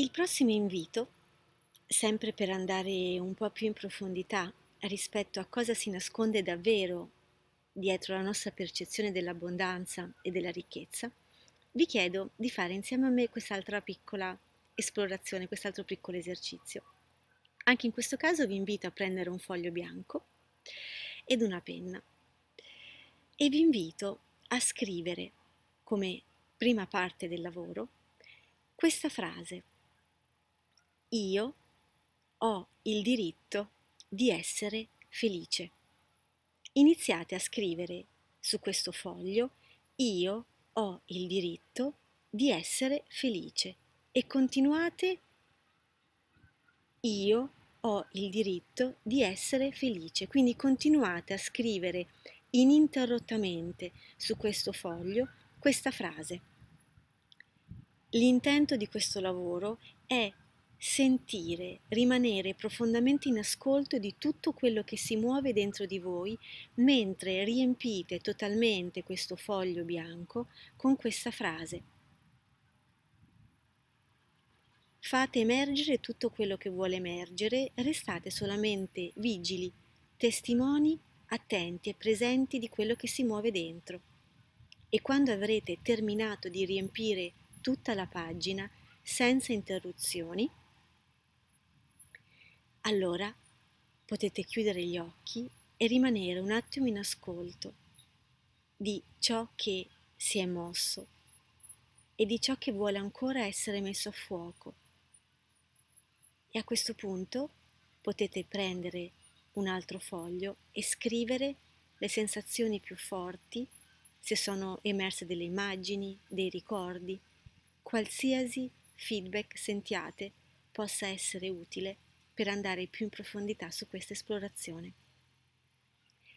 Il prossimo invito, sempre per andare un po' più in profondità rispetto a cosa si nasconde davvero dietro la nostra percezione dell'abbondanza e della ricchezza, vi chiedo di fare insieme a me quest'altra piccola esplorazione, quest'altro piccolo esercizio. Anche in questo caso vi invito a prendere un foglio bianco ed una penna e vi invito a scrivere come prima parte del lavoro questa frase io ho il diritto di essere felice. Iniziate a scrivere su questo foglio io ho il diritto di essere felice e continuate io ho il diritto di essere felice. Quindi continuate a scrivere ininterrottamente su questo foglio questa frase. L'intento di questo lavoro è sentire, rimanere profondamente in ascolto di tutto quello che si muove dentro di voi mentre riempite totalmente questo foglio bianco con questa frase. Fate emergere tutto quello che vuole emergere, restate solamente vigili, testimoni, attenti e presenti di quello che si muove dentro. E quando avrete terminato di riempire tutta la pagina, senza interruzioni, allora potete chiudere gli occhi e rimanere un attimo in ascolto di ciò che si è mosso e di ciò che vuole ancora essere messo a fuoco. E a questo punto potete prendere un altro foglio e scrivere le sensazioni più forti, se sono emerse delle immagini, dei ricordi, qualsiasi feedback sentiate possa essere utile per andare più in profondità su questa esplorazione.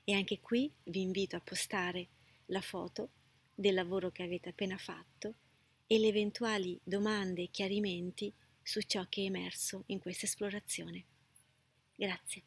E anche qui vi invito a postare la foto del lavoro che avete appena fatto e le eventuali domande e chiarimenti su ciò che è emerso in questa esplorazione. Grazie.